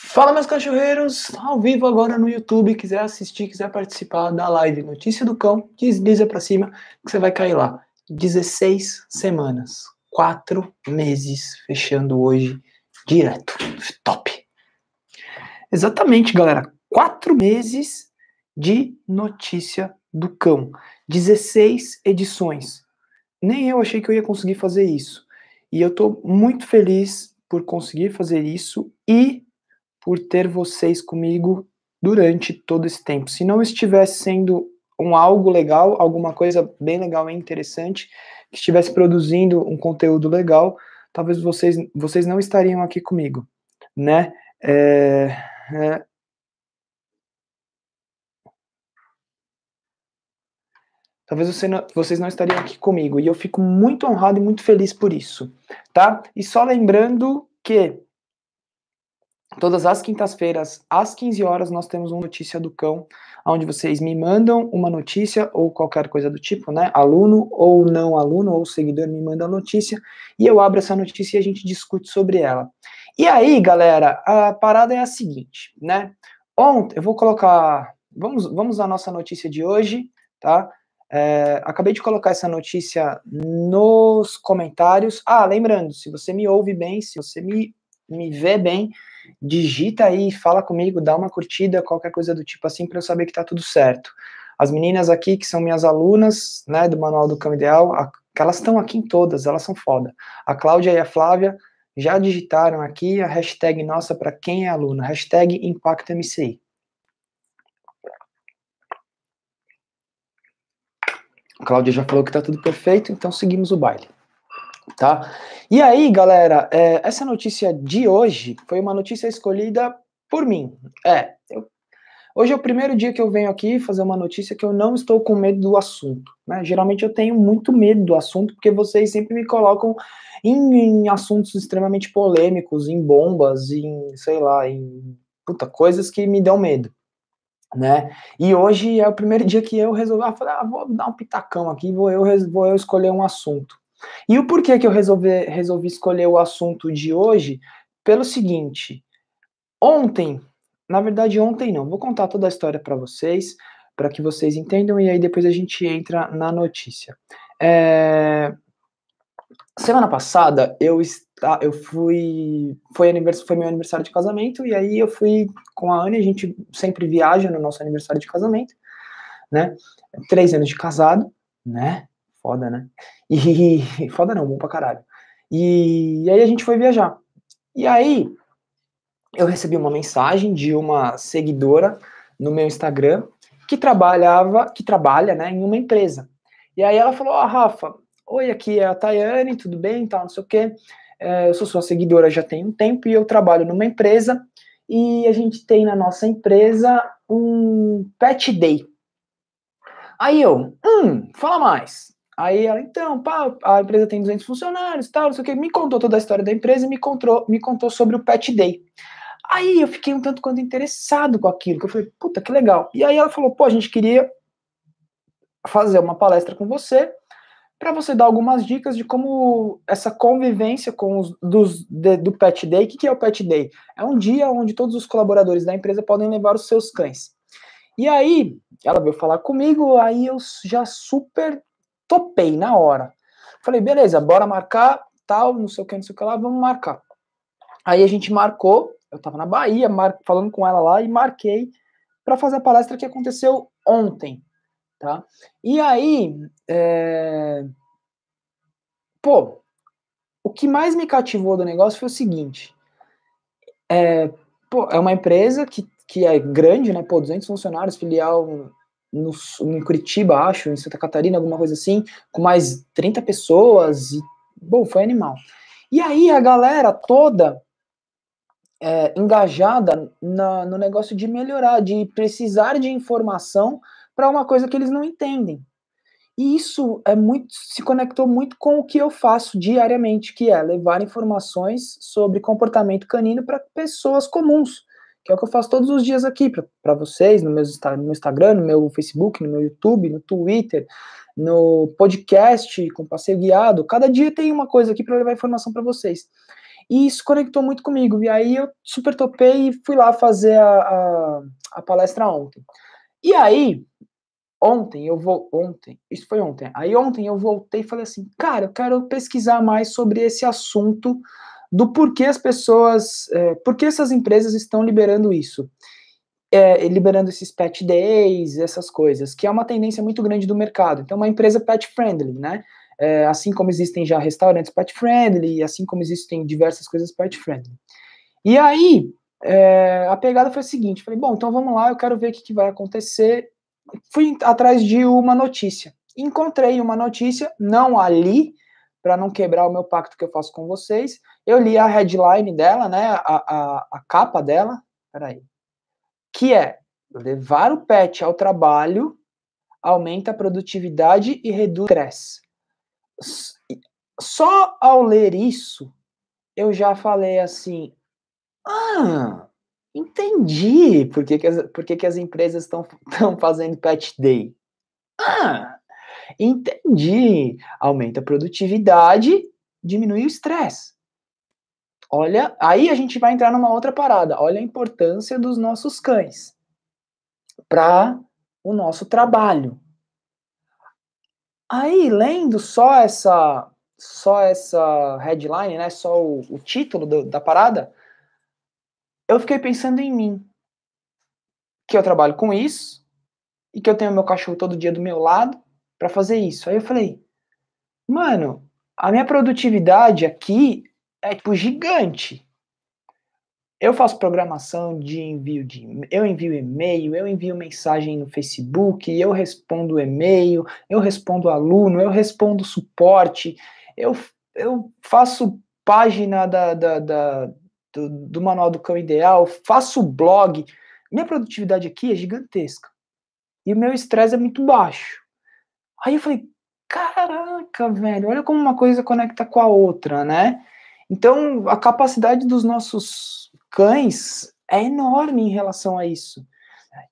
Fala meus cachorreiros, ao vivo agora no YouTube, quiser assistir, quiser participar da live Notícia do Cão, desliza para cima que você vai cair lá. 16 semanas, 4 meses, fechando hoje direto. Top. Exatamente, galera, 4 meses de Notícia do Cão. 16 edições. Nem eu achei que eu ia conseguir fazer isso. E eu tô muito feliz por conseguir fazer isso e por ter vocês comigo durante todo esse tempo. Se não estivesse sendo um algo legal, alguma coisa bem legal e interessante, que estivesse produzindo um conteúdo legal, talvez vocês, vocês não estariam aqui comigo, né? É, é talvez você não, vocês não estariam aqui comigo. E eu fico muito honrado e muito feliz por isso, tá? E só lembrando que todas as quintas-feiras, às 15 horas, nós temos uma notícia do cão, onde vocês me mandam uma notícia ou qualquer coisa do tipo, né? Aluno ou não aluno ou seguidor me manda a notícia e eu abro essa notícia e a gente discute sobre ela. E aí, galera, a parada é a seguinte, né? Ontem, eu vou colocar. Vamos, vamos à nossa notícia de hoje, tá? É, acabei de colocar essa notícia nos comentários. Ah, lembrando, se você me ouve bem, se você me, me vê bem, digita aí, fala comigo, dá uma curtida, qualquer coisa do tipo assim, para eu saber que tá tudo certo. As meninas aqui, que são minhas alunas, né, do Manual do Cão Ideal, a, elas estão aqui em todas, elas são foda. A Cláudia e a Flávia já digitaram aqui a hashtag nossa para quem é aluno, hashtag MCI. A Cláudia já falou que tá tudo perfeito, então seguimos o baile. Tá? E aí, galera, é, essa notícia de hoje foi uma notícia escolhida por mim. É, eu, hoje é o primeiro dia que eu venho aqui fazer uma notícia que eu não estou com medo do assunto. Né? Geralmente eu tenho muito medo do assunto, porque vocês sempre me colocam em, em assuntos extremamente polêmicos, em bombas, em, sei lá, em puta, coisas que me dão medo né? E hoje é o primeiro dia que eu resolvi, ah, falei, ah, vou dar um pitacão aqui, vou eu, vou eu escolher um assunto. E o porquê que eu resolvi, resolvi escolher o assunto de hoje? Pelo seguinte, ontem, na verdade ontem não, vou contar toda a história para vocês, para que vocês entendam, e aí depois a gente entra na notícia. É, semana passada eu está, eu fui foi aniversário foi meu aniversário de casamento e aí eu fui com a Anne, a gente sempre viaja no nosso aniversário de casamento, né? Três anos de casado, né? Foda, né? E foda não, bom pra caralho. E, e aí a gente foi viajar. E aí eu recebi uma mensagem de uma seguidora no meu Instagram que trabalhava, que trabalha, né, em uma empresa. E aí ela falou: "Ah, Rafa, Oi, aqui é a Tayane, tudo bem? Tal, não sei o quê. É, eu sou sua seguidora já tem um tempo e eu trabalho numa empresa e a gente tem na nossa empresa um pet day. Aí eu, hum, fala mais. Aí ela, então, pá, a empresa tem 200 funcionários, tal, não sei o que, me contou toda a história da empresa e me contou, me contou sobre o Pet Day. Aí eu fiquei um tanto quanto interessado com aquilo, que eu falei, puta, que legal. E aí ela falou, pô, a gente queria fazer uma palestra com você para você dar algumas dicas de como essa convivência com os dos, de, do Pet Day. O que, que é o Pet Day? É um dia onde todos os colaboradores da empresa podem levar os seus cães. E aí, ela veio falar comigo, aí eu já super topei na hora. Falei, beleza, bora marcar, tal, não sei o que, não sei o que lá, vamos marcar. Aí a gente marcou, eu tava na Bahia, mar, falando com ela lá e marquei para fazer a palestra que aconteceu ontem, tá? E aí, é, pô, o que mais me cativou do negócio foi o seguinte: é, pô, é uma empresa que, que é grande, né? Pô, 200 funcionários, filial no, em Curitiba, acho, em Santa Catarina, alguma coisa assim, com mais 30 pessoas. E, bom, foi animal. E aí a galera toda é, engajada na, no negócio de melhorar, de precisar de informação para uma coisa que eles não entendem. E isso é muito, se conectou muito com o que eu faço diariamente, que é levar informações sobre comportamento canino para pessoas comuns, que é o que eu faço todos os dias aqui para vocês, no meu, no meu Instagram, no meu Facebook, no meu YouTube, no Twitter, no podcast, com passeio guiado. Cada dia tem uma coisa aqui para levar informação para vocês. E isso conectou muito comigo. E aí eu super topei e fui lá fazer a, a, a palestra ontem. E aí, Ontem eu vou ontem, isso foi ontem. Aí ontem eu voltei e falei assim, cara, eu quero pesquisar mais sobre esse assunto do porquê as pessoas, é, essas empresas estão liberando isso, é, liberando esses pet days, essas coisas, que é uma tendência muito grande do mercado. Então, uma empresa pet friendly, né? É, assim como existem já restaurantes pet friendly, assim como existem diversas coisas pet friendly. E aí, é, a pegada foi a seguinte: falei, bom, então vamos lá, eu quero ver o que, que vai acontecer fui atrás de uma notícia. Encontrei uma notícia, não a li, para não quebrar o meu pacto que eu faço com vocês. Eu li a headline dela, né, a, a, a capa dela, peraí, que é levar o pet ao trabalho aumenta a produtividade e reduz o stress. Só ao ler isso, eu já falei assim, ah, entendi por que, que, as, por que, que as empresas estão fazendo pet day. Ah, entendi. Aumenta a produtividade, diminui o estresse. Olha, aí a gente vai entrar numa outra parada. Olha a importância dos nossos cães para o nosso trabalho. Aí, lendo só essa só essa headline, né, só o, o título do, da parada, eu fiquei pensando em mim. Que eu trabalho com isso e que eu tenho meu cachorro todo dia do meu lado para fazer isso. Aí eu falei, mano, a minha produtividade aqui é tipo gigante. Eu faço programação de envio de eu envio e-mail, eu envio mensagem no Facebook, eu respondo e-mail, eu respondo aluno, eu respondo suporte, eu, eu faço página da, da, da do, do Manual do Cão Ideal, faço blog, minha produtividade aqui é gigantesca. E o meu estresse é muito baixo. Aí eu falei, caraca, velho, olha como uma coisa conecta com a outra, né? Então, a capacidade dos nossos cães é enorme em relação a isso.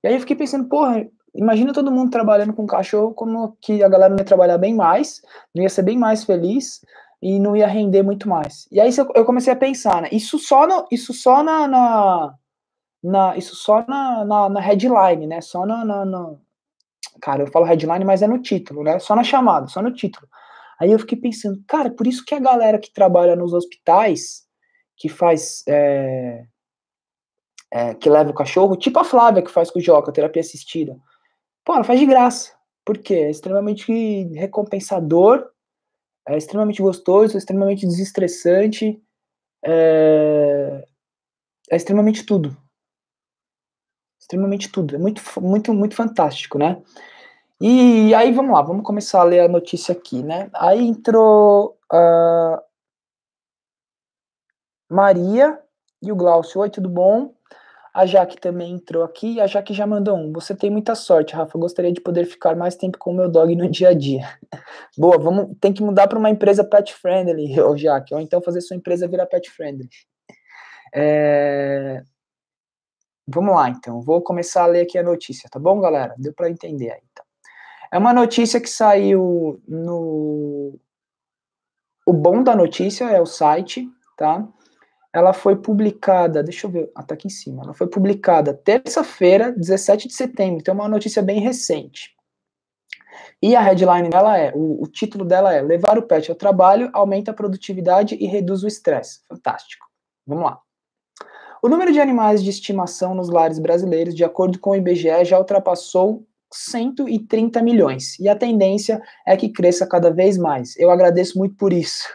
E aí eu fiquei pensando, porra, imagina todo mundo trabalhando com cachorro, como que a galera não ia trabalhar bem mais, não ia ser bem mais feliz, e não ia render muito mais. E aí eu comecei a pensar, né? Isso só, no, isso só na, na, na isso só na, na, na, headline, né? Só na, na, Cara, eu falo headline, mas é no título, né? Só na chamada, só no título. Aí eu fiquei pensando, cara, por isso que a galera que trabalha nos hospitais, que faz. É, é, que leva o cachorro, tipo a Flávia que faz com o Joca, terapia assistida. Pô, ela faz de graça. Por quê? É extremamente recompensador é extremamente gostoso, é extremamente desestressante, é, é extremamente tudo. Extremamente tudo. É muito, muito, muito fantástico, né? E aí vamos lá, vamos começar a ler a notícia aqui, né? Aí entrou uh, Maria e o Glaucio. Oi, tudo bom? A Jaque também entrou aqui a Jaque já mandou um. Você tem muita sorte, Rafa. Gostaria de poder ficar mais tempo com o meu dog no dia a dia. Boa, vamos, tem que mudar para uma empresa pet friendly, ô Jaque, ou então fazer sua empresa virar pet friendly. É... Vamos lá, então. Vou começar a ler aqui a notícia, tá bom, galera? Deu para entender aí, então. É uma notícia que saiu no. O bom da notícia é o site, tá? ela foi publicada, deixa eu ver, até ah, tá aqui em cima, ela foi publicada terça-feira, 17 de setembro, então é uma notícia bem recente. E a headline dela é, o, o título dela é Levar o pet ao trabalho aumenta a produtividade e reduz o estresse. Fantástico. Vamos lá. O número de animais de estimação nos lares brasileiros, de acordo com o IBGE, já ultrapassou 130 milhões. E a tendência é que cresça cada vez mais. Eu agradeço muito por isso.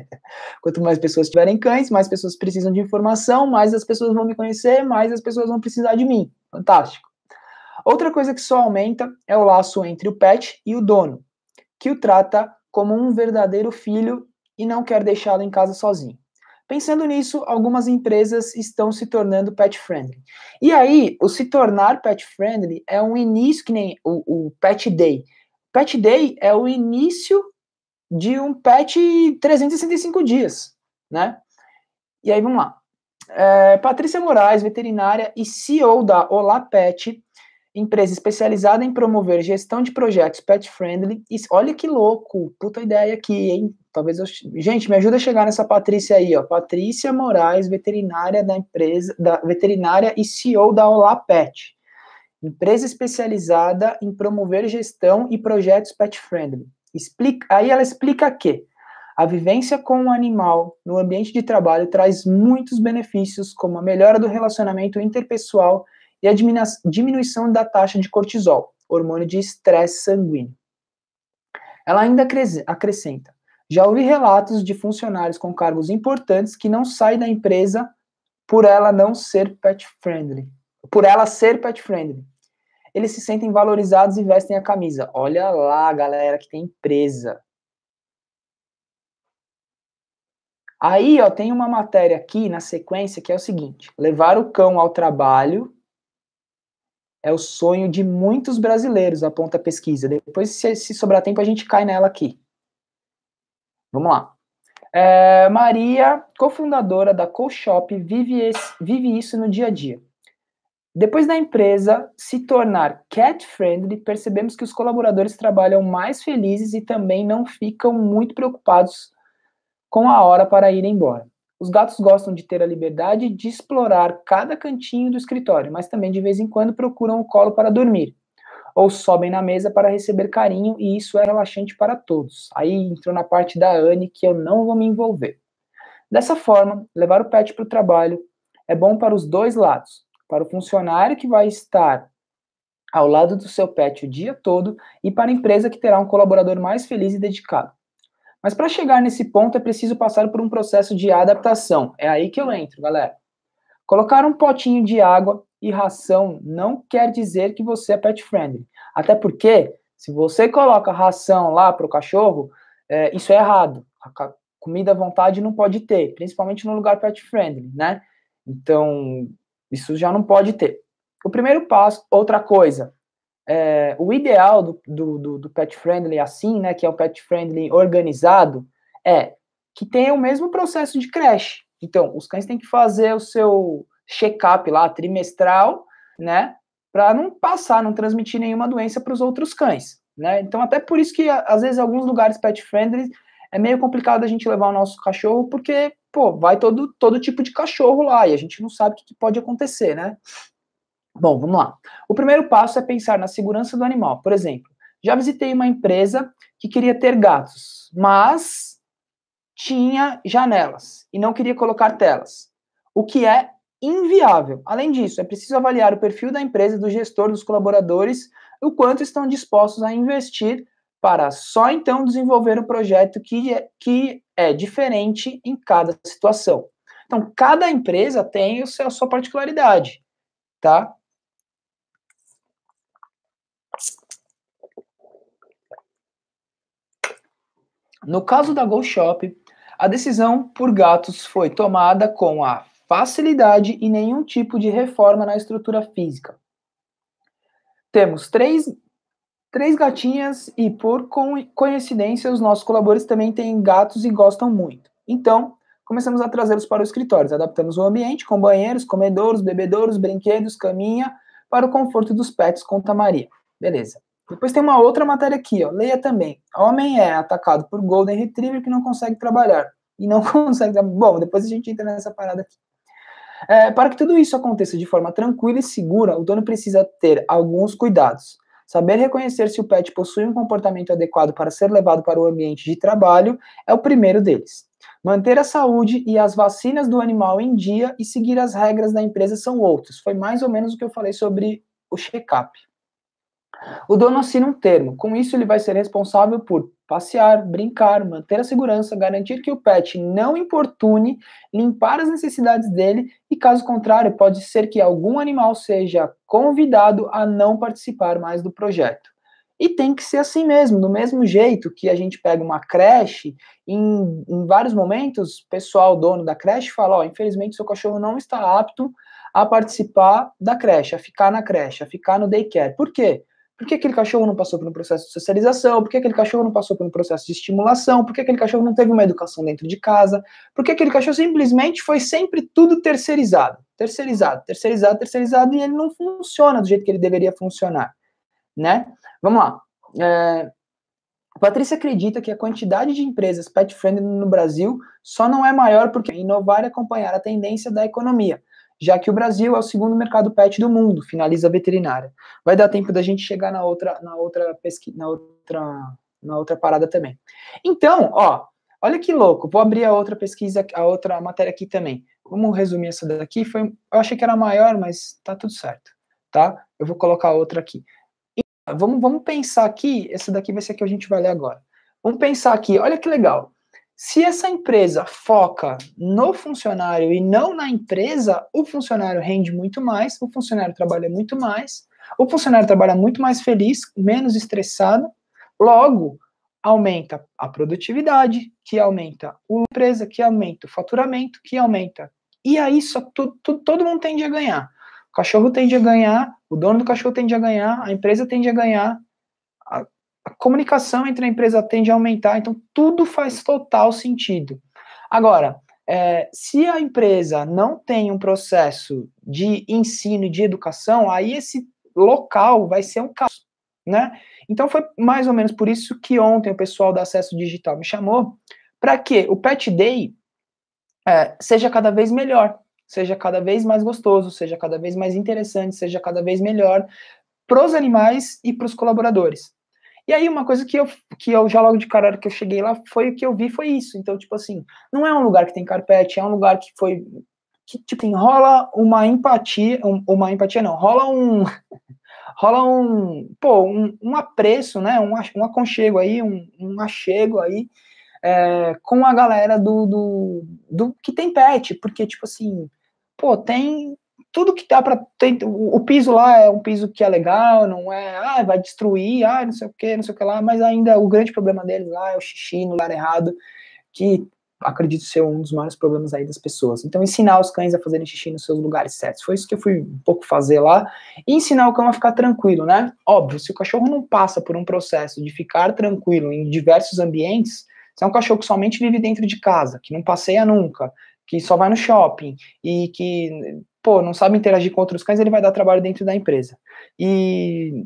Quanto mais pessoas tiverem cães, mais pessoas precisam de informação, mais as pessoas vão me conhecer, mais as pessoas vão precisar de mim. Fantástico. Outra coisa que só aumenta é o laço entre o pet e o dono, que o trata como um verdadeiro filho e não quer deixá-lo em casa sozinho. Pensando nisso, algumas empresas estão se tornando pet friendly. E aí, o se tornar pet friendly é um início que nem o, o Pet Day. Pet Day é o início de um patch 365 dias, né? E aí vamos lá. É, Patrícia Moraes, veterinária e CEO da Olá Pet, empresa especializada em promover gestão de projetos pet friendly. E, olha que louco, puta ideia aqui, hein? Talvez eu... gente me ajuda a chegar nessa Patrícia aí, ó. Patrícia Moraes, veterinária da empresa, da veterinária e CEO da Olá Pet, empresa especializada em promover gestão e projetos pet friendly. Explica, aí ela explica que a vivência com o animal no ambiente de trabalho traz muitos benefícios, como a melhora do relacionamento interpessoal e a diminuição da taxa de cortisol, hormônio de estresse sanguíneo. Ela ainda acrescenta: já ouvi relatos de funcionários com cargos importantes que não saem da empresa por ela não ser pet friendly, por ela ser pet friendly eles se sentem valorizados e vestem a camisa. Olha lá, galera, que tem empresa. Aí, ó, tem uma matéria aqui na sequência que é o seguinte: levar o cão ao trabalho é o sonho de muitos brasileiros, aponta a pesquisa. Depois, se, se sobrar tempo, a gente cai nela aqui. Vamos lá. É, Maria, cofundadora da CoShop, vive, vive isso no dia a dia. Depois da empresa se tornar cat-friendly, percebemos que os colaboradores trabalham mais felizes e também não ficam muito preocupados com a hora para ir embora. Os gatos gostam de ter a liberdade de explorar cada cantinho do escritório, mas também de vez em quando procuram o colo para dormir ou sobem na mesa para receber carinho e isso é relaxante para todos. Aí entrou na parte da Anne que eu não vou me envolver. Dessa forma, levar o pet para o trabalho é bom para os dois lados para o funcionário que vai estar ao lado do seu pet o dia todo e para a empresa que terá um colaborador mais feliz e dedicado. Mas para chegar nesse ponto é preciso passar por um processo de adaptação. É aí que eu entro, galera. Colocar um potinho de água e ração não quer dizer que você é pet friendly. Até porque, se você coloca ração lá para o cachorro, é, isso é errado. A comida à vontade não pode ter, principalmente no lugar pet friendly, né? Então, isso já não pode ter. O primeiro passo, outra coisa, é, o ideal do, do, do, do, pet friendly assim, né, que é o pet friendly organizado, é que tenha o mesmo processo de creche. Então, os cães têm que fazer o seu check-up lá trimestral, né, para não passar, não transmitir nenhuma doença para os outros cães, né? Então, até por isso que às vezes alguns lugares pet friendly é meio complicado a gente levar o nosso cachorro porque pô, vai todo, todo tipo de cachorro lá e a gente não sabe o que, pode acontecer, né? Bom, vamos lá. O primeiro passo é pensar na segurança do animal. Por exemplo, já visitei uma empresa que queria ter gatos, mas tinha janelas e não queria colocar telas, o que é inviável. Além disso, é preciso avaliar o perfil da empresa, do gestor, dos colaboradores, o quanto estão dispostos a investir para só então desenvolver o projeto que é, que é diferente em cada situação. Então, cada empresa tem o seu, a sua particularidade, tá? No caso da Go Shop, a decisão por gatos foi tomada com a facilidade e nenhum tipo de reforma na estrutura física. Temos três Três gatinhas e, por coincidência, os nossos colaboradores também têm gatos e gostam muito. Então, começamos a trazê-los para o escritório Adaptamos o ambiente com banheiros, comedouros, bebedouros, brinquedos, caminha, para o conforto dos pets, conta Maria. Beleza. Depois tem uma outra matéria aqui, ó. Leia também. Homem é atacado por Golden Retriever que não consegue trabalhar. E não consegue. Bom, depois a gente entra nessa parada aqui. É, para que tudo isso aconteça de forma tranquila e segura, o dono precisa ter alguns cuidados. Saber reconhecer se o pet possui um comportamento adequado para ser levado para o ambiente de trabalho é o primeiro deles. Manter a saúde e as vacinas do animal em dia e seguir as regras da empresa são outros. Foi mais ou menos o que eu falei sobre o check-up. O dono assina um termo. Com isso, ele vai ser responsável por passear, brincar, manter a segurança, garantir que o pet não importune, limpar as necessidades dele e, caso contrário, pode ser que algum animal seja convidado a não participar mais do projeto. E tem que ser assim mesmo, do mesmo jeito que a gente pega uma creche, em, em vários momentos, o pessoal, dono da creche, fala: Ó, infelizmente seu cachorro não está apto a participar da creche, a ficar na creche, a ficar no daycare. Por quê? Por que aquele cachorro não passou por um processo de socialização? Por que aquele cachorro não passou por um processo de estimulação? Por que aquele cachorro não teve uma educação dentro de casa? Por que aquele cachorro simplesmente foi sempre tudo terceirizado? Terceirizado, terceirizado, terceirizado, e ele não funciona do jeito que ele deveria funcionar, né? Vamos lá. É... Patrícia acredita que a quantidade de empresas pet-friendly no Brasil só não é maior porque inovar e acompanhar a tendência da economia já que o Brasil é o segundo mercado pet do mundo, finaliza a veterinária. Vai dar tempo da gente chegar na outra, na outra pesquisa, na outra, na outra parada também. Então, ó, olha que louco, vou abrir a outra pesquisa, a outra matéria aqui também. Vamos resumir essa daqui, foi, eu achei que era maior, mas tá tudo certo, tá? Eu vou colocar outra aqui. Vamos, vamos pensar aqui, essa daqui vai ser a que a gente vai ler agora. Vamos pensar aqui, olha que legal. Se essa empresa foca no funcionário e não na empresa, o funcionário rende muito mais, o funcionário trabalha muito mais, o funcionário trabalha muito mais feliz, menos estressado, logo aumenta a produtividade, que aumenta a empresa, que aumenta o faturamento, que aumenta. E aí só tu, tu, todo mundo tende a ganhar. O cachorro tende a ganhar, o dono do cachorro tende a ganhar, a empresa tende a ganhar, a comunicação entre a empresa tende a aumentar, então tudo faz total sentido. Agora, é, se a empresa não tem um processo de ensino e de educação, aí esse local vai ser um caos, né? Então foi mais ou menos por isso que ontem o pessoal do Acesso Digital me chamou para que o Pet Day é, seja cada vez melhor, seja cada vez mais gostoso, seja cada vez mais interessante, seja cada vez melhor para os animais e para os colaboradores. E aí, uma coisa que eu, que eu já logo de cara que eu cheguei lá foi o que eu vi, foi isso. Então, tipo assim, não é um lugar que tem carpete, é um lugar que foi. Que, tipo, assim, rola uma empatia. Um, uma empatia não, rola um. rola um. Pô, um, um apreço, né? Um, um aconchego aí, um, um achego aí. É, com a galera do, do, do que tem pet, porque, tipo assim, pô, tem tudo que dá para o piso lá é um piso que é legal, não é, ah, vai destruir, ah, não sei o que, não sei o que lá, mas ainda o grande problema deles lá é o xixi no lugar errado, que acredito ser um dos maiores problemas aí das pessoas. Então ensinar os cães a fazerem xixi nos seus lugares certos. Foi isso que eu fui um pouco fazer lá e ensinar o cão a ficar tranquilo, né? Óbvio, se o cachorro não passa por um processo de ficar tranquilo em diversos ambientes, se é um cachorro que somente vive dentro de casa, que não passeia nunca, que só vai no shopping e que pô, não sabe interagir com outros cães, ele vai dar trabalho dentro da empresa. E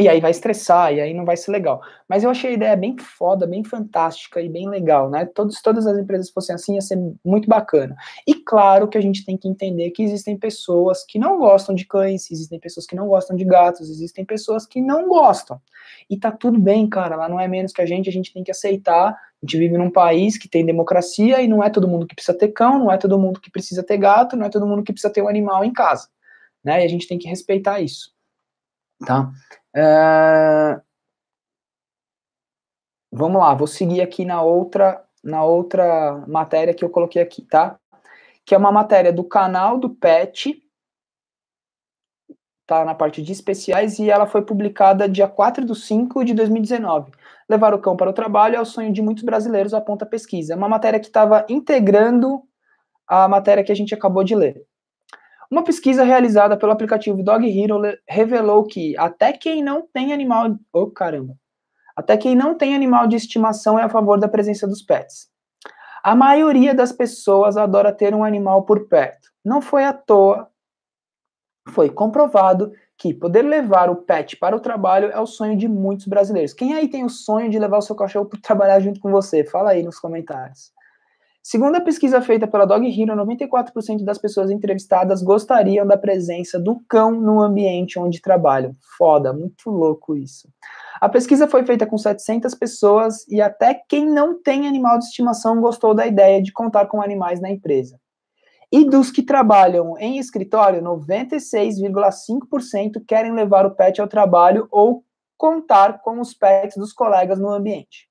e aí vai estressar, e aí não vai ser legal. Mas eu achei a ideia bem foda, bem fantástica e bem legal, né? Todos, todas as empresas fossem assim, ia ser muito bacana. E claro que a gente tem que entender que existem pessoas que não gostam de cães, existem pessoas que não gostam de gatos, existem pessoas que não gostam. E tá tudo bem, cara, lá não é menos que a gente, a gente tem que aceitar a gente vive num país que tem democracia e não é todo mundo que precisa ter cão, não é todo mundo que precisa ter gato, não é todo mundo que precisa ter um animal em casa. Né? E a gente tem que respeitar isso. Tá? É... Vamos lá, vou seguir aqui na outra, na outra matéria que eu coloquei aqui, tá? Que é uma matéria do canal do PET, tá na parte de especiais e ela foi publicada dia 4 de 5 de 2019. Levar o cão para o trabalho é o sonho de muitos brasileiros, aponta a pesquisa. É uma matéria que estava integrando a matéria que a gente acabou de ler. Uma pesquisa realizada pelo aplicativo Dog Hero revelou que até quem não tem animal, oh caramba, até quem não tem animal de estimação é a favor da presença dos pets. A maioria das pessoas adora ter um animal por perto. Não foi à toa foi comprovado que poder levar o pet para o trabalho é o sonho de muitos brasileiros. Quem aí tem o sonho de levar o seu cachorro para trabalhar junto com você? Fala aí nos comentários. Segundo a pesquisa feita pela Dog Hero, 94% das pessoas entrevistadas gostariam da presença do cão no ambiente onde trabalham. Foda, muito louco isso. A pesquisa foi feita com 700 pessoas e até quem não tem animal de estimação gostou da ideia de contar com animais na empresa. E dos que trabalham em escritório, 96,5% querem levar o pet ao trabalho ou contar com os pets dos colegas no ambiente.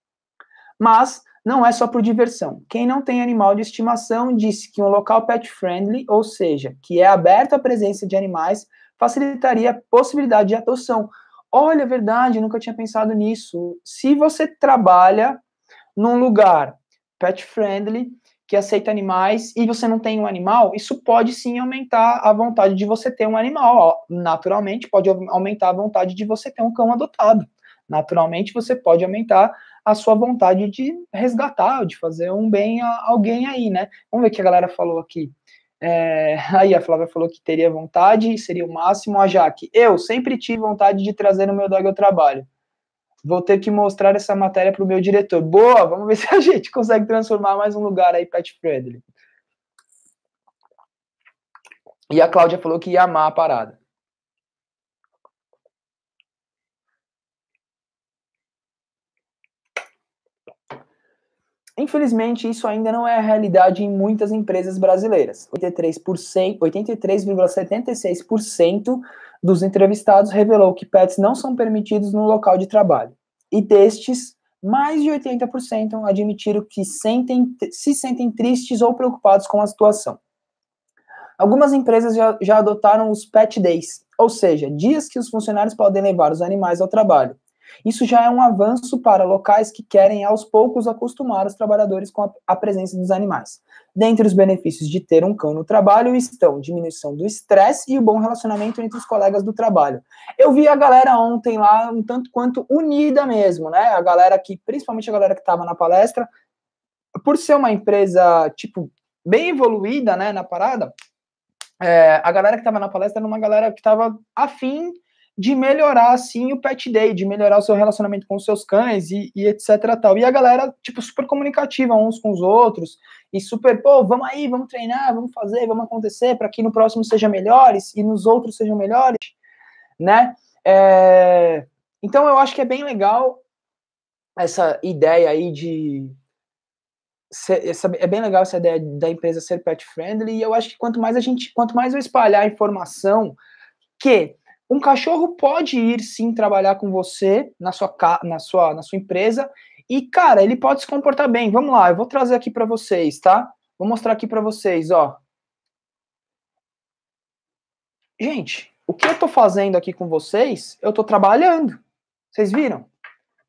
Mas não é só por diversão. Quem não tem animal de estimação disse que um local pet friendly, ou seja, que é aberto à presença de animais, facilitaria a possibilidade de adoção. Olha, é verdade, nunca tinha pensado nisso. Se você trabalha num lugar pet friendly, que aceita animais e você não tem um animal, isso pode sim aumentar a vontade de você ter um animal. Naturalmente, pode aumentar a vontade de você ter um cão adotado. Naturalmente, você pode aumentar a sua vontade de resgatar, de fazer um bem a alguém aí, né? Vamos ver o que a galera falou aqui. É, aí a Flávia falou que teria vontade, seria o máximo. A Jaque, eu sempre tive vontade de trazer o meu dog ao trabalho vou ter que mostrar essa matéria para o meu diretor. Boa, vamos ver se a gente consegue transformar mais um lugar aí pet friendly. E a Cláudia falou que ia amar a parada. Infelizmente, isso ainda não é a realidade em muitas empresas brasileiras. 83,76% 83 dos entrevistados revelou que pets não são permitidos no local de trabalho e destes, mais de 80% admitiram que sentem, se sentem tristes ou preocupados com a situação. Algumas empresas já, já adotaram os pet days, ou seja, dias que os funcionários podem levar os animais ao trabalho. Isso já é um avanço para locais que querem aos poucos acostumar os trabalhadores com a presença dos animais. Dentre os benefícios de ter um cão no trabalho estão diminuição do estresse e o bom relacionamento entre os colegas do trabalho. Eu vi a galera ontem lá um tanto quanto unida mesmo, né? A galera que, principalmente a galera que estava na palestra, por ser uma empresa tipo bem evoluída, né, na parada, é, a galera que estava na palestra era uma galera que estava afim de melhorar, assim, o pet day, de melhorar o seu relacionamento com os seus cães e, e etc tal. E a galera, tipo, super comunicativa uns com os outros e super, pô, vamos aí, vamos treinar, vamos fazer, vamos acontecer para que no próximo seja melhores e nos outros sejam melhores, né? É... Então eu acho que é bem legal essa ideia aí de ser, essa, é bem legal essa ideia da empresa ser pet friendly e eu acho que quanto mais a gente, quanto mais eu espalhar a informação que um cachorro pode ir sim trabalhar com você na sua, na sua, na sua empresa e, cara, ele pode se comportar bem. Vamos lá, eu vou trazer aqui para vocês, tá? Vou mostrar aqui para vocês, ó. Gente, o que eu tô fazendo aqui com vocês, eu tô trabalhando. Vocês viram?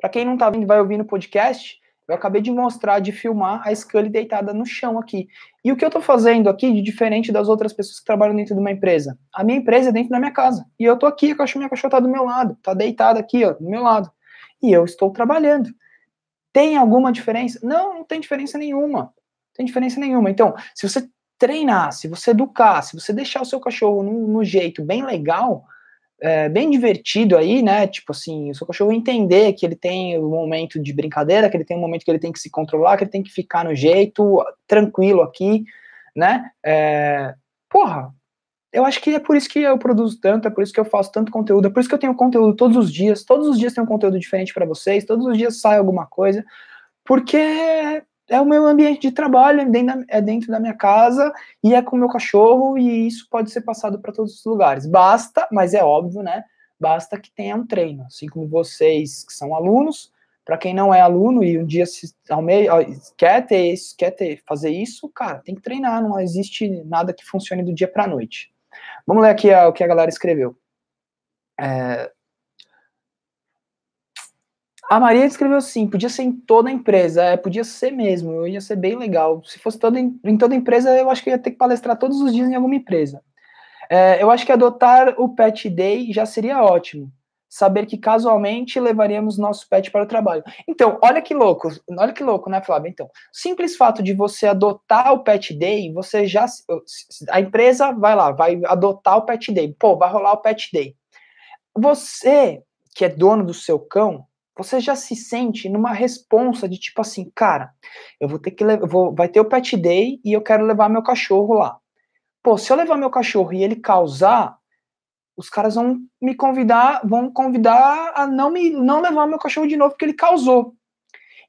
Para quem não tá vindo, vai ouvir no podcast, eu acabei de mostrar, de filmar a Scully deitada no chão aqui. E o que eu estou fazendo aqui, de diferente das outras pessoas que trabalham dentro de uma empresa? A minha empresa é dentro da minha casa. E eu estou aqui, a cachorra, minha cachorra está do meu lado, está deitada aqui, ó, do meu lado. E eu estou trabalhando. Tem alguma diferença? Não, não tem diferença nenhuma. Não tem diferença nenhuma. Então, se você treinar, se você educar, se você deixar o seu cachorro num no jeito bem legal, é, bem divertido aí, né? Tipo assim, o seu cachorro entender que ele tem um momento de brincadeira, que ele tem um momento que ele tem que se controlar, que ele tem que ficar no jeito, tranquilo aqui, né? É, porra, eu acho que é por isso que eu produzo tanto, é por isso que eu faço tanto conteúdo, é por isso que eu tenho conteúdo todos os dias, todos os dias tem um conteúdo diferente para vocês, todos os dias sai alguma coisa, porque é o meu ambiente de trabalho, é, é dentro da minha casa e é com o meu cachorro, e isso pode ser passado para todos os lugares. Basta, mas é óbvio, né? Basta que tenha um treino, assim como vocês que são alunos, para quem não é aluno e um dia se almeja, quer ter isso, quer ter, fazer isso, cara, tem que treinar, não existe nada que funcione do dia para a noite. Vamos ler aqui a, o que a galera escreveu. É, a Maria escreveu assim: podia ser em toda a empresa, é, podia ser mesmo, eu ia ser bem legal. Se fosse em, em toda empresa, eu acho que eu ia ter que palestrar todos os dias em alguma empresa. É, eu acho que adotar o Pet Day já seria ótimo. Saber que casualmente levaríamos nosso pet para o trabalho. Então, olha que louco, olha que louco, né, Flávio? Então, simples fato de você adotar o Pet Day, você já. A empresa vai lá, vai adotar o Pet Day. Pô, vai rolar o Pet Day. Você, que é dono do seu cão, você já se sente numa responsa de tipo assim, cara, eu vou ter que levar, vai ter o pet day e eu quero levar meu cachorro lá. Pô, se eu levar meu cachorro e ele causar, os caras vão me convidar, vão convidar a não me não levar meu cachorro de novo porque ele causou.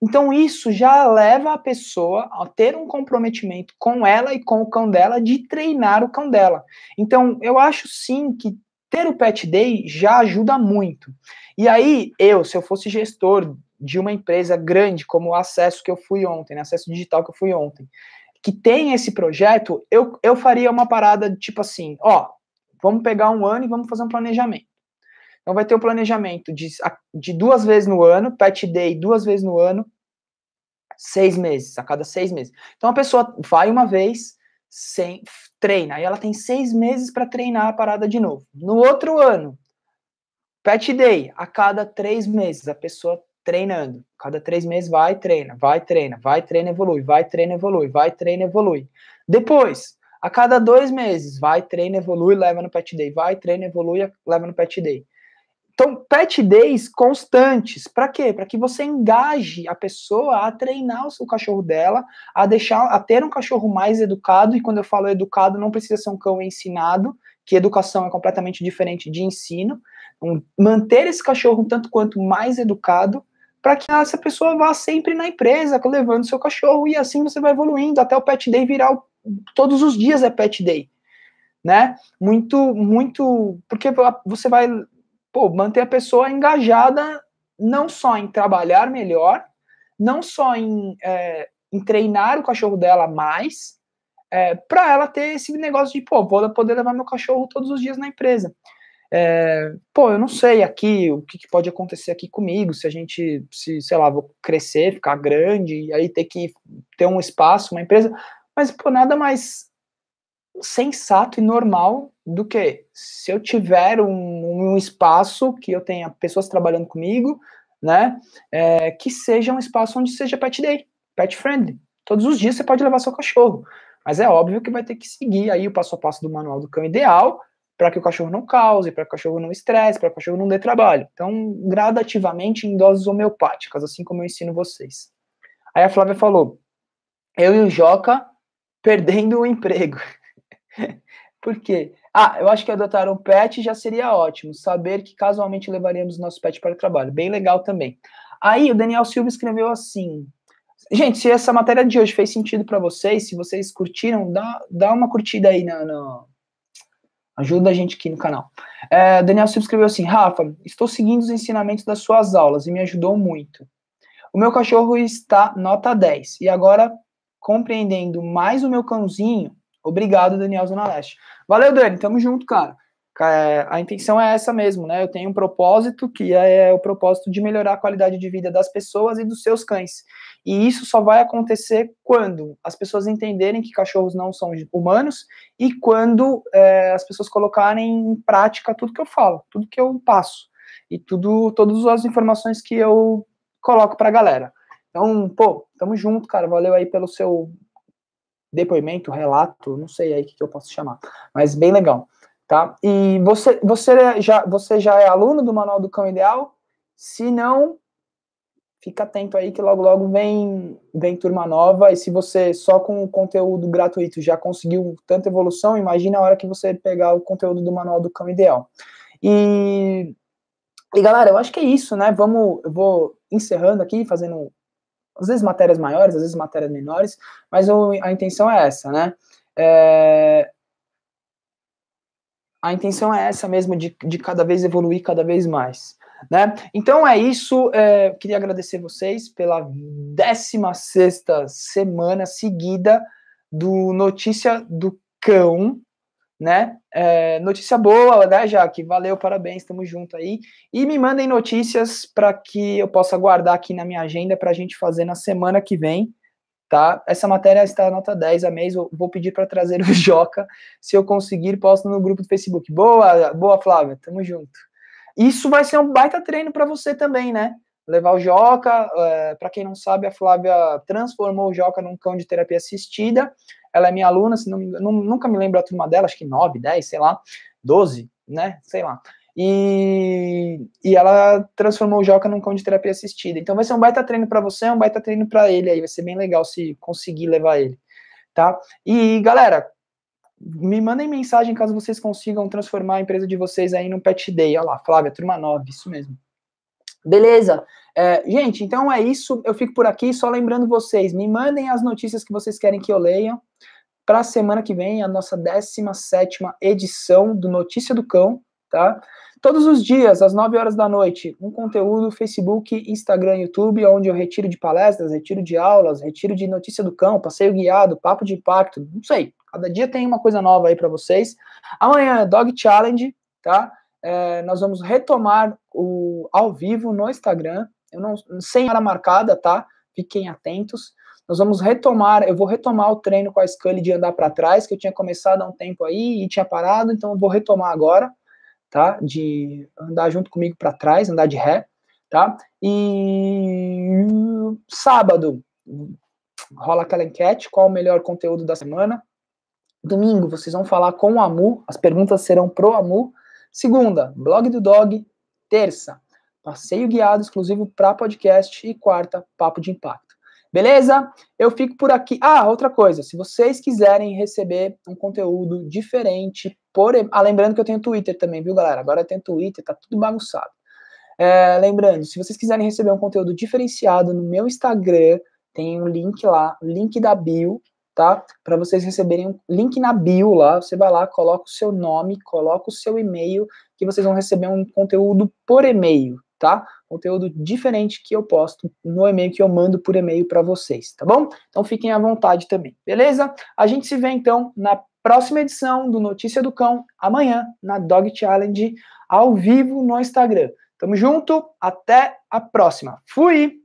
Então isso já leva a pessoa a ter um comprometimento com ela e com o cão dela de treinar o cão dela. Então eu acho sim que ter o pet day já ajuda muito. E aí, eu, se eu fosse gestor de uma empresa grande como o acesso que eu fui ontem, né, acesso digital que eu fui ontem, que tem esse projeto, eu, eu faria uma parada tipo assim, ó, vamos pegar um ano e vamos fazer um planejamento. Então vai ter o um planejamento de, de duas vezes no ano, pet day duas vezes no ano, seis meses, a cada seis meses. Então a pessoa vai uma vez, sem, treina. E ela tem seis meses para treinar a parada de novo. No outro ano, pet day, a cada três meses, a pessoa treinando. Cada três meses vai, treina, vai, treina, vai, treina, evolui, vai, treina, evolui, vai, treina, evolui. Depois, a cada dois meses, vai, treina, evolui, leva no pet day, vai, treina, evolui, leva no pet day. Então, pet days constantes. Para quê? Para que você engaje a pessoa a treinar o cachorro dela, a deixar, a ter um cachorro mais educado. E quando eu falo educado, não precisa ser um cão ensinado, que educação é completamente diferente de ensino. Um, então, manter esse cachorro um tanto quanto mais educado, para que essa pessoa vá sempre na empresa, levando seu cachorro. E assim você vai evoluindo até o pet day virar o, todos os dias é pet day né? Muito, muito, porque você vai pô, manter a pessoa engajada não só em trabalhar melhor, não só em, é, em treinar o cachorro dela mais, é, para ela ter esse negócio de, pô, vou poder levar meu cachorro todos os dias na empresa. É, pô, eu não sei aqui o que, que, pode acontecer aqui comigo, se a gente, se, sei lá, vou crescer, ficar grande, e aí ter que ter um espaço, uma empresa, mas, pô, nada mais sensato e normal do que se eu tiver um, um espaço que eu tenha pessoas trabalhando comigo, né? É, que seja um espaço onde seja pet day, pet friendly. Todos os dias você pode levar seu cachorro. Mas é óbvio que vai ter que seguir aí o passo a passo do manual do cão ideal para que o cachorro não cause, para que o cachorro não estresse, para que o cachorro não dê trabalho. Então, gradativamente em doses homeopáticas, assim como eu ensino vocês. Aí a Flávia falou: eu e o Joca perdendo o emprego. Por quê? Ah, eu acho que adotar um pet já seria ótimo. Saber que casualmente levaríamos nosso pet para o trabalho. Bem legal também. Aí o Daniel Silva escreveu assim. Gente, se essa matéria de hoje fez sentido para vocês, se vocês curtiram, dá, dá uma curtida aí na, na... Ajuda a gente aqui no canal. É, Daniel Silva escreveu assim: Rafa, estou seguindo os ensinamentos das suas aulas e me ajudou muito. O meu cachorro está nota 10 e agora, compreendendo mais o meu cãozinho, Obrigado, Daniel Zona Leste. Valeu, Dani. Tamo junto, cara. A intenção é essa mesmo, né? Eu tenho um propósito que é, é o propósito de melhorar a qualidade de vida das pessoas e dos seus cães. E isso só vai acontecer quando as pessoas entenderem que cachorros não são humanos e quando é, as pessoas colocarem em prática tudo que eu falo, tudo que eu passo e tudo, todas as informações que eu coloco para a galera. Então, pô, tamo junto, cara. Valeu aí pelo seu depoimento, relato, não sei aí o que, que eu posso chamar, mas bem legal, tá? E você, você, é já, você já é aluno do Manual do Cão Ideal? Se não, fica atento aí que logo logo vem vem turma nova e se você só com o conteúdo gratuito já conseguiu tanta evolução, imagina a hora que você pegar o conteúdo do Manual do Cão Ideal. E e galera, eu acho que é isso, né? Vamos, eu vou encerrando aqui, fazendo às vezes matérias maiores, às vezes matérias menores, mas o, a intenção é essa, né? É, a intenção é essa mesmo, de, de cada vez evoluir cada vez mais. Né? Então é isso, é, queria agradecer vocês pela 16 semana seguida do Notícia do Cão, né? É, notícia boa, né, Jaque? Valeu, parabéns, tamo junto aí. E me mandem notícias para que eu possa guardar aqui na minha agenda para a gente fazer na semana que vem, tá? Essa matéria está nota 10 a mês, vou pedir para trazer o Joca, se eu conseguir, posto no grupo do Facebook. Boa, boa, Flávia, tamo junto. Isso vai ser um baita treino para você também, né? levar o Joca. É, para quem não sabe, a Flávia transformou o Joca num cão de terapia assistida. Ela é minha aluna, se não, não, nunca me lembro a turma dela, acho que 9, 10, sei lá, 12, né? Sei lá. E, e ela transformou o Joca num cão de terapia assistida. Então vai ser um baita treino para você, é um baita treino para ele aí. Vai ser bem legal se conseguir levar ele, tá? E galera, me mandem mensagem caso vocês consigam transformar a empresa de vocês aí num pet day. Olha lá, Flávia, turma 9, isso mesmo. Beleza? É, gente, então é isso. Eu fico por aqui. Só lembrando vocês, me mandem as notícias que vocês querem que eu leia. Para a semana que vem, a nossa 17 edição do Notícia do Cão, tá? Todos os dias, às 9 horas da noite, um conteúdo Facebook, Instagram, YouTube, onde eu retiro de palestras, retiro de aulas, retiro de notícia do cão, passeio guiado, papo de impacto, não sei. Cada dia tem uma coisa nova aí para vocês. Amanhã, é Dog Challenge, tá? É, nós vamos retomar o, ao vivo no Instagram, eu não sem hora marcada, tá? Fiquem atentos. Nós vamos retomar, eu vou retomar o treino com a Scully de andar para trás, que eu tinha começado há um tempo aí e tinha parado, então eu vou retomar agora, tá? De andar junto comigo para trás, andar de ré, tá? E sábado rola aquela enquete, qual o melhor conteúdo da semana? Domingo vocês vão falar com o Amu, as perguntas serão pro Amu. Segunda, blog do Dog, terça, passeio guiado exclusivo para podcast e quarta, papo de impacto. Beleza? Eu fico por aqui. Ah, outra coisa, se vocês quiserem receber um conteúdo diferente, por... ah, lembrando que eu tenho Twitter também, viu, galera? Agora eu tenho Twitter, tá tudo bagunçado. É, lembrando, se vocês quiserem receber um conteúdo diferenciado no meu Instagram, tem um link lá, link da bio, tá? Para vocês receberem um link na bio lá, você vai lá, coloca o seu nome, coloca o seu e-mail que vocês vão receber um conteúdo por e-mail, tá? Conteúdo diferente que eu posto no e-mail que eu mando por e-mail para vocês, tá bom? Então fiquem à vontade também, beleza? A gente se vê então na próxima edição do Notícia do Cão, amanhã, na Dog Challenge, ao vivo no Instagram. Tamo junto, até a próxima. Fui!